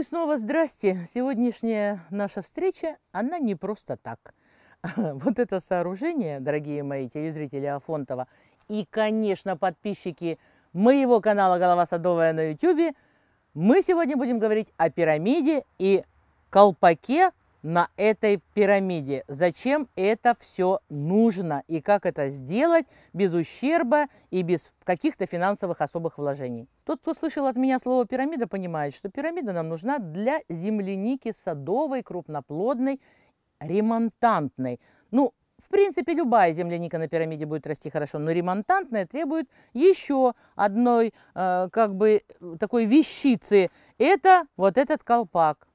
и снова здрасте. Сегодняшняя наша встреча, она не просто так. Вот это сооружение, дорогие мои телезрители Афонтова, и, конечно, подписчики моего канала «Голова садовая» на YouTube, мы сегодня будем говорить о пирамиде и колпаке на этой пирамиде. Зачем это все нужно и как это сделать без ущерба и без каких-то финансовых особых вложений. Тот, кто слышал от меня слово пирамида, понимает, что пирамида нам нужна для земляники садовой, крупноплодной, ремонтантной. Ну, в принципе, любая земляника на пирамиде будет расти хорошо, но ремонтантная требует еще одной, э, как бы, такой вещицы. Это вот этот колпак.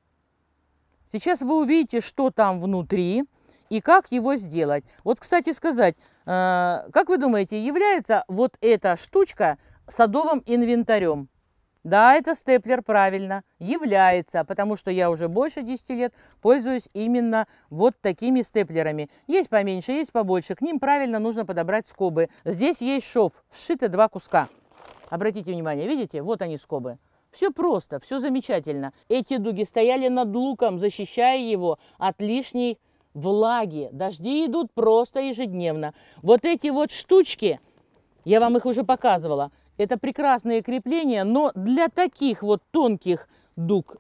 Сейчас вы увидите, что там внутри и как его сделать. Вот, кстати сказать, э, как вы думаете, является вот эта штучка садовым инвентарем? Да, это степлер, правильно, является, потому что я уже больше 10 лет пользуюсь именно вот такими степлерами. Есть поменьше, есть побольше, к ним правильно нужно подобрать скобы. Здесь есть шов, сшиты два куска. Обратите внимание, видите, вот они скобы. Все просто, все замечательно. Эти дуги стояли над луком, защищая его от лишней влаги. Дожди идут просто ежедневно. Вот эти вот штучки, я вам их уже показывала, это прекрасные крепления, но для таких вот тонких дуг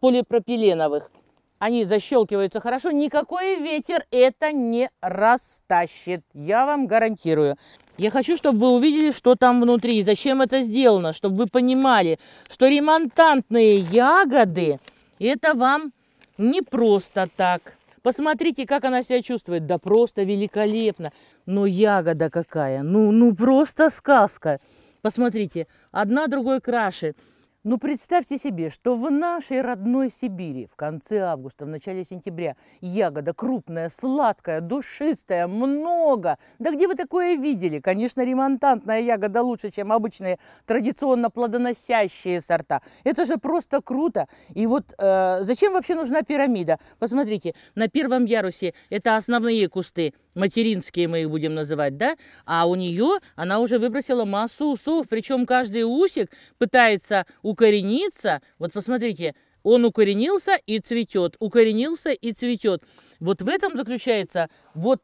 полипропиленовых – они защелкиваются хорошо. Никакой ветер это не растащит. Я вам гарантирую. Я хочу, чтобы вы увидели, что там внутри, зачем это сделано, чтобы вы понимали, что ремонтантные ягоды – это вам не просто так. Посмотрите, как она себя чувствует. Да просто великолепно. Но ягода какая. Ну, ну просто сказка. Посмотрите, одна другой краше. Ну, представьте себе, что в нашей родной Сибири в конце августа, в начале сентября ягода крупная, сладкая, душистая, много. Да где вы такое видели? Конечно, ремонтантная ягода лучше, чем обычные традиционно плодоносящие сорта. Это же просто круто. И вот э, зачем вообще нужна пирамида? Посмотрите, на первом ярусе это основные кусты, материнские мы их будем называть, да, а у нее она уже выбросила массу усов, причем каждый усик пытается укорениться. Вот посмотрите, он укоренился и цветет, укоренился и цветет. Вот в этом заключается вот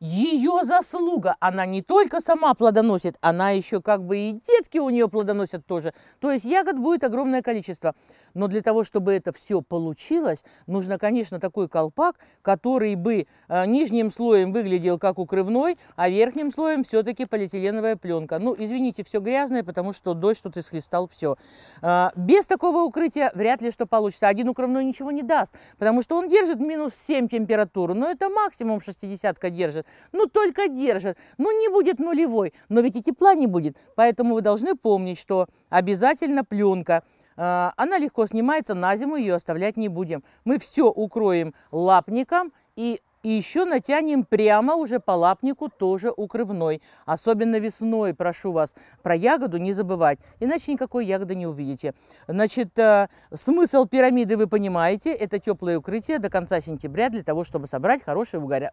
ее заслуга. Она не только сама плодоносит, она еще как бы и детки у нее плодоносят тоже. То есть ягод будет огромное количество. Но для того, чтобы это все получилось, нужно, конечно, такой колпак, который бы э, нижним слоем выглядел как укрывной, а верхним слоем все-таки полиэтиленовая пленка. Ну, извините, все грязное, потому что дождь тут исхлестал все. Э, без такого укрытия вряд ли что получится. Один укрывной ничего не даст, потому что он держит минус 7 температуру, но это максимум 60 держит. Ну, только держит. Ну, не будет нулевой, но ведь и тепла не будет. Поэтому вы должны помнить, что обязательно пленка. А, она легко снимается, на зиму ее оставлять не будем. Мы все укроем лапником и еще натянем прямо уже по лапнику, тоже укрывной. Особенно весной, прошу вас, про ягоду не забывать, иначе никакой ягоды не увидите. Значит, э, смысл пирамиды вы понимаете, это теплое укрытие до конца сентября для того, чтобы собрать хорошие угоря...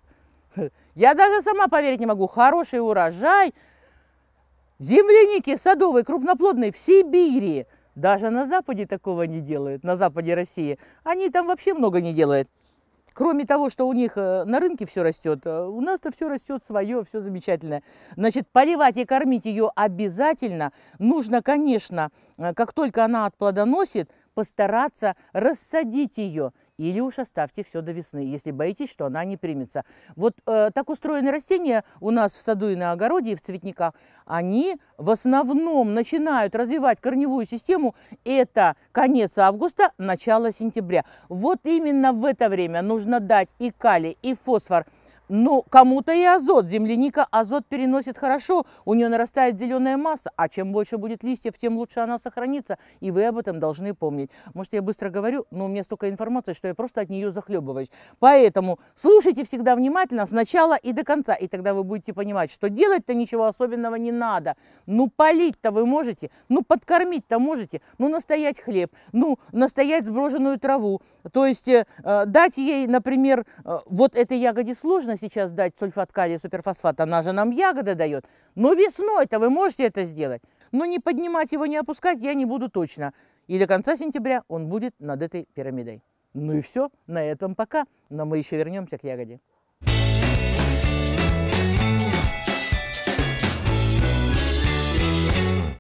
Я даже сама поверить не могу. Хороший урожай. Земляники садовые, крупноплодные в Сибири. Даже на Западе такого не делают, на Западе России. Они там вообще много не делают. Кроме того, что у них э, на рынке все растет, э, у нас-то все растет свое, все замечательное. Значит, поливать и кормить ее обязательно. Нужно, конечно, э, как только она отплодоносит, постараться рассадить ее. Или уж оставьте все до весны, если боитесь, что она не примется. Вот э, так устроены растения у нас в саду и на огороде, и в цветниках. Они в основном начинают развивать корневую систему. Это конец августа, начало сентября. Вот именно в это время нужно дать и калий, и фосфор – ну, кому-то и азот. Земляника азот переносит хорошо, у нее нарастает зеленая масса, а чем больше будет листьев, тем лучше она сохранится, и вы об этом должны помнить. Может, я быстро говорю, но у меня столько информации, что я просто от нее захлебываюсь. Поэтому слушайте всегда внимательно, сначала и до конца, и тогда вы будете понимать, что делать-то ничего особенного не надо. Ну, полить-то вы можете, ну, подкормить-то можете, ну, настоять хлеб, ну, настоять сброшенную траву. То есть э, э, дать ей, например, э, вот этой ягоде сложно, можно сейчас дать сульфат калия, суперфосфат, она же нам ягода дает. Но весной-то вы можете это сделать. Но не поднимать его, не опускать я не буду точно. И до конца сентября он будет над этой пирамидой. Ну и все, на этом пока. Но мы еще вернемся к ягоде.